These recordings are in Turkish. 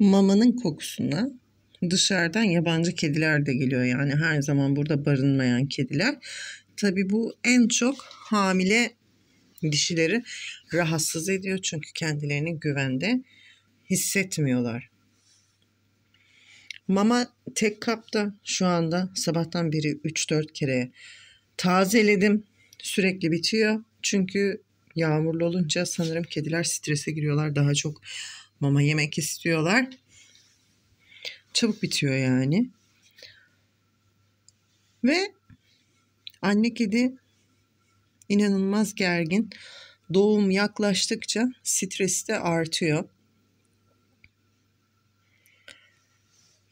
mamanın kokusuna dışarıdan yabancı kediler de geliyor. Yani her zaman burada barınmayan kediler. Tabi bu en çok hamile dişileri rahatsız ediyor. Çünkü kendilerini güvende hissetmiyorlar. Mama tek kapta şu anda sabahtan beri 3-4 kere tazeledim. Sürekli bitiyor. Çünkü yağmurlu olunca sanırım kediler strese giriyorlar. Daha çok mama yemek istiyorlar. Çabuk bitiyor yani. Ve anne kedi inanılmaz gergin. Doğum yaklaştıkça stres de artıyor.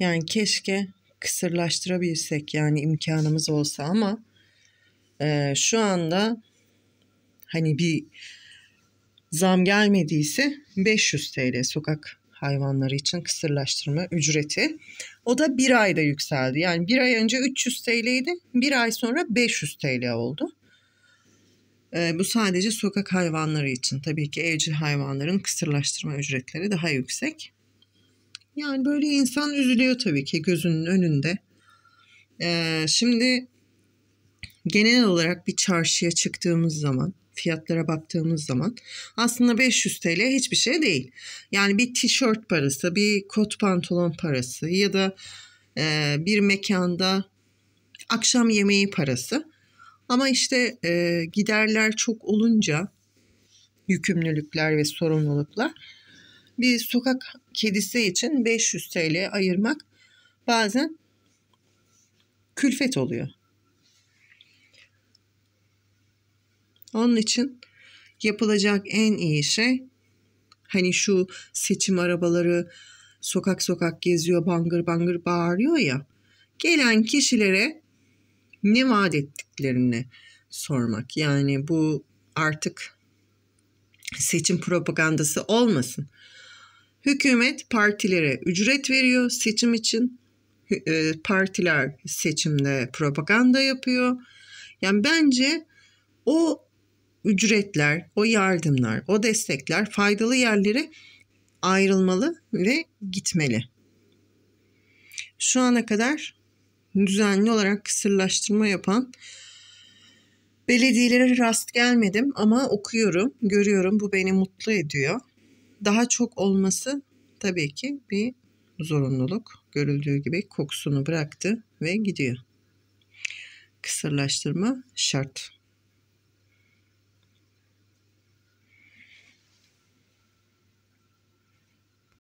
Yani keşke kısırlaştırabilsek yani imkanımız olsa ama e, şu anda hani bir zam gelmediyse 500 TL sokak hayvanları için kısırlaştırma ücreti. O da bir ayda yükseldi. Yani bir ay önce 300 TL idi, bir ay sonra 500 TL oldu. E, bu sadece sokak hayvanları için. Tabii ki evcil hayvanların kısırlaştırma ücretleri daha yüksek. Yani böyle insan üzülüyor tabii ki gözünün önünde. E, şimdi genel olarak bir çarşıya çıktığımız zaman fiyatlara baktığımız zaman aslında 500 TL hiçbir şey değil. Yani bir tişört parası, bir kot pantolon parası ya da e, bir mekanda akşam yemeği parası. Ama işte e, giderler çok olunca yükümlülükler ve sorumluluklar bir sokak kedisi için 500 TL ayırmak bazen külfet oluyor. Onun için yapılacak en iyi şey hani şu seçim arabaları sokak sokak geziyor bangır bangır bağırıyor ya gelen kişilere ne vaat ettiklerini sormak. Yani bu artık seçim propagandası olmasın. Hükümet partilere ücret veriyor seçim için. E, partiler seçimde propaganda yapıyor. Yani bence o ücretler, o yardımlar, o destekler faydalı yerlere ayrılmalı ve gitmeli. Şu ana kadar düzenli olarak kısırlaştırma yapan belediyelere rast gelmedim ama okuyorum, görüyorum bu beni mutlu ediyor. Daha çok olması tabii ki bir zorunluluk. Görüldüğü gibi kokusunu bıraktı ve gidiyor. Kısırlaştırma şart.